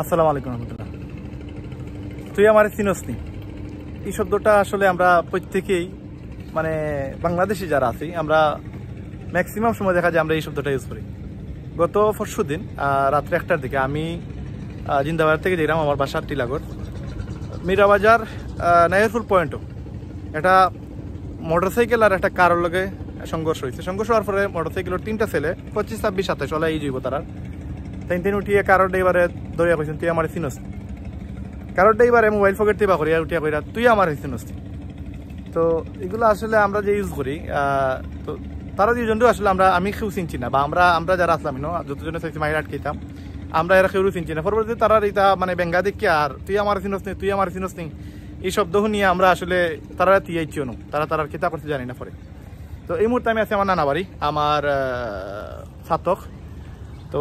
আসসালামু আলাইকুম রহমতুল্লাহ তুই আমার চিনসনি এই শব্দটা আসলে আমরা প্রত্যেকেই মানে বাংলাদেশি যারা আছি আমরা ম্যাক্সিমাম সময় দেখা যায় আমরা এই শব্দটা ইউজ করি গত পরশু দিন রাত্রে একটার দিকে আমি জিন্দাবাজার থেকে যেলাম আমার বাসার টিলাগড় মিরাবাজার নাইয়ারপুর পয়েন্টও এটা মোটরসাইকেল আর একটা কারোর লগে সংঘর্ষ হয়েছে সংঘর্ষ হওয়ার পরে মোটরসাইকেলের তিনটা ছেলে পঁচিশ ছাব্বিশ সাতাশ ওলা এই জীব তারা তাই তেন উঠিয়ে কারোর ড্রাইভারে দরিয়া কইছেন তুই আমার চিনস কারোর ড্রাইভারে মোবাইল ফকেট থেকে আর উঠিয়া কইরা তুই আমার চিনস তো এগুলো আসলে আমরা যে ইউজ করি তো তারা দুজনও আসলে আমরা আমি কেউ চিনছি না বা আমরা আমরা যারা আসলাম নো যতজনে চাইছি মায়ের আটকেতাম আমরা এরা কেউ চিনছি না পরবর্তীতে তারা এটা মানে ব্যাঙ্গা দেখি আর তুই আমার চিনস নেই তুই আমার চিনস নেই এই শব্দ শুনিয়ে আমরা আসলে তারা তিয়াইছিও না তারা তারা খেতা করতে জানি না পরে তো এই মুহূর্তে আমি আছি আমার নানা বাড়ি আমার ছাতক তো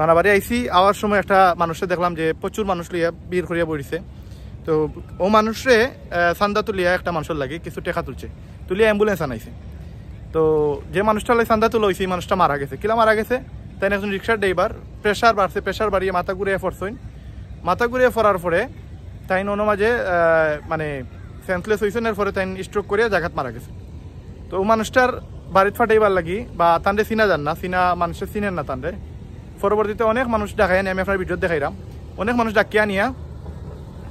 নানাবাড়ি আইসি আওয়ার সময় একটা মানুষে দেখলাম যে প্রচুর মানুষ লিয়া বীর করিয়া বইছে তো ও মানুষে সান্দা তুলিয়া একটা মানুষের লাগে কিছু টেকা তুলছে তুলিয়া অ্যাম্বুলেন্স আনাইছে তো যে মানুষটা লাগে সান্দা তুলো হয়েছে মানুষটা মারা গেছে কিলা মারা গেছে তাই একজন রিক্সার ড্রাইভার প্রেশার বাড়ছে প্রেশার বাড়িয়ে মাথা ঘুরিয়ে ফরছইন মাথা ঘুরিয়ে ফরার পরে তাই অন্য মাঝে মানে সেন্সলেস হয়েছেন পরে তাই স্ট্রোক করিয়া জাগাত মারা গেছে তো ও মানুষটার বাড়িত ফাটাইবার লাগি বা তান্ডে চিনা যান না চিনা মানুষের চিনেন না তান্ডে পরবর্তীতে অনেক মানুষ দেখায় আনি আমি আপনার ভিডিও দেখাইলাম অনেক মানুষ ডাকিয়ে আনিয়া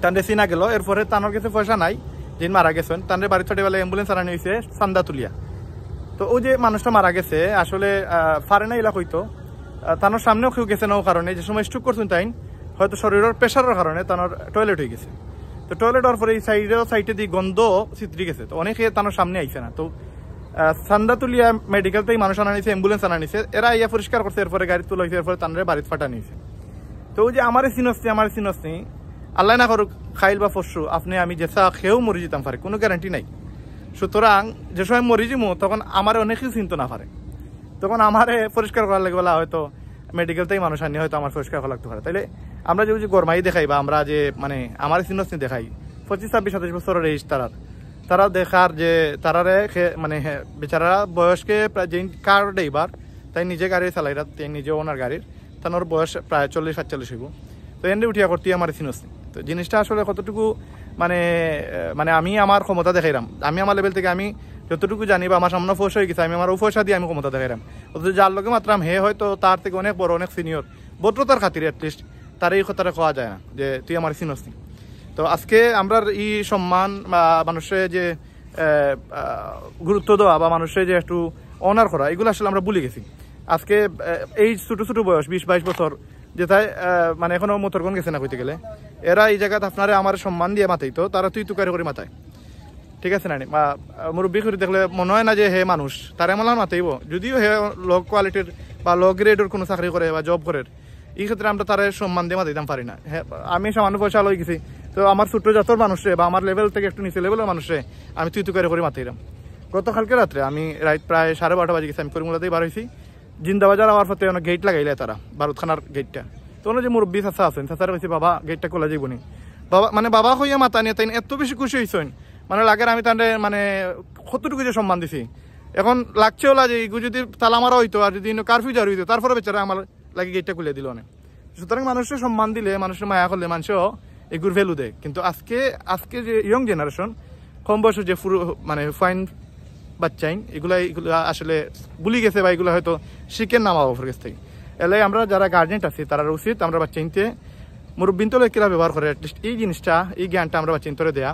তাদের চিনা গেল এরপরে তানোর কাছে পয়সা নাই যিনি মারা গেছেন তাদের বাড়ি বেলা অ্যাম্বুলেন্স আনানি হয়েছে সান্দা তুলিয়া তো ও যে মানুষটা মারা গেছে আসলে ফারে না এলাকা হইতো তানোর সামনেও কেউ গেছে না ও কারণে যে সময় স্ট্রুক করছেন তাই হয়তো শরীরের প্রেশারের কারণে তানোর টয়লেট হয়ে গেছে তো টয়লেট হওয়ার পরে এই সাইডে সাইডে দিয়ে গন্ধ চিত্রি গেছে তো অনেকে তানোর সামনে আইছে না তো সান্দাতুলিয়া মেডিকেল থেকে মানুষ আনা নিছে অ্যাম্বুলেন্স আনা নিছে এরা ইয়া পরিষ্কার করছে এরপরে গাড়ি তুলে গেছে এরপরে তানরে বাড়িতে ফাটা নিয়েছে তো ওই যে আমার সিনস্তি আমার চিনসনি আল্লাহ না করুক খাইল বা ফসু আপনি আমি যেসা খেয়েও মরি যেতাম পারে কোনো গ্যারান্টি নাই সুতরাং যে সময় মরি যিমু তখন আমার অনেক কিছু চিন্তা না পারে তখন আমারে পরিষ্কার করার লাগবে বলা হয়তো মেডিকেল থেকেই মানুষ আনি হয়তো আমার পরিষ্কার করা লাগতে পারে তাইলে আমরা যে গরমাই দেখাই বা আমরা যে মানে আমার চিনসনি দেখাই পঁচিশ ছাব্বিশ সাতাশ বছরের এই তারার তারা দেখার যে তারারে মানে বেচারা বয়সকে প্রায় যে কার ডেইবার তাই নিজে গাড়ি চালাইরা তাই নিজে ওনার গাড়ির তানোর বয়স প্রায় চল্লিশ সাতচল্লিশ হইব তো এনে উঠিয়া করতে আমার চিনোস তো জিনিসটা আসলে কতটুকু মানে মানে আমি আমার ক্ষমতা দেখাইলাম আমি আমার লেভেল থেকে আমি যতটুকু জানি বা আমার সামনে ফোস হয়ে গেছে আমি আমার উপসা দিয়ে আমি ক্ষমতা দেখাইলাম অথচ যার লোকে মাত্র আমি হে হয়তো তার থেকে অনেক বড় অনেক সিনিয়র বদ্রতার খাতির অ্যাটলিস্ট তার এই কথাটা কোয়া যায় না যে তুই আমার চিনোস তো আজকে আমরা এই সম্মান বা মানুষের যে গুরুত্ব দেওয়া বা মানুষের যে একটু অনার করা এগুলো আসলে আমরা ভুলে গেছি আজকে এই ছোটো ছোটো বয়স বিশ বাইশ বছর তাই মানে এখনো মোতর্গন গেছে না কইতে গেলে এরা এই জায়গাতে আপনারে আমার সম্মান দিয়ে মাথাই তো তারা তুই তুকারি করে মাথায় ঠিক আছে না বা মুরব্বী করে দেখলে মনে হয় না যে হে মানুষ তারা এমন মাথাইব যদিও হে লো কোয়ালিটির বা লো গ্রেডের কোনো চাকরি করে বা জব করে এই ক্ষেত্রে আমরা তারা সম্মান দিয়ে মাথাইতাম পারি না হ্যাঁ আমি সামান্য পয়সা লই গেছি তো আমার ছোট্ট জাতর মানুষে বা আমার লেভেল থেকে একটু নিচে লেভেলের মানুষে আমি তুই তুই করে মাতিলাম গতকালকে রাত্রে আমি রাইট প্রায় সাড়ে বারোটা বাজে গেছি আমি করিমুলাতেই বার হয়েছি জিন্দাবাজার আমার পথে অনেক গেট লাগাইলে তারা খানার গেটটা তো যে মুরব্বী চাষা আছেন চাষার কাছে বাবা গেটটা খোলা যাইব নি বাবা মানে বাবা হইয়া মাতা নিয়ে তাই এত বেশি খুশি হয়েছেন মানে লাগের আমি তাদের মানে কতটুকু যে সম্মান দিছি এখন লাগছে ওলা যে এগুলো যদি তালা মারা হইতো আর যদি কারফিউ জারি হইতো তারপরে বেচারা আমার লাগে গেটটা খুলে দিল অনেক সুতরাং মানুষের সম্মান দিলে মানুষের মায়া করলে মানুষও এগুর ভ্যালু দেয় কিন্তু আজকে আজকে যে ইয়ং জেনারেশন কম বয়সে যে ফুরু মানে ফাইন বাচ্চাইন এগুলা এগুলো আসলে বুলি গেছে বা এগুলো হয়তো শিখেন না মা বাবার কাছ থেকে এলাই আমরা যারা গার্জেন্ট আছি তারা উচিত আমরা বাচ্চাইনতে মুরব্বিন্তলে কিলা ব্যবহার করে অ্যাটলিস্ট এই জিনিসটা এই জ্ঞানটা আমরা বাচ্চাইন্তরে দেয়া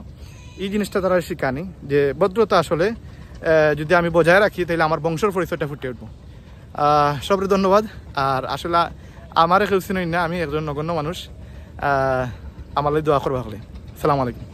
এই জিনিসটা তারা শিখানি যে ভদ্রতা আসলে যদি আমি বজায় রাখি তাহলে আমার বংশের পরিচয়টা ফুটে উঠবো সবরে ধন্যবাদ আর আসলে আমার কেউ চিনই না আমি একজন নগণ্য মানুষ আমার দোয়া করবে থাকলে সালাম আলাইকুম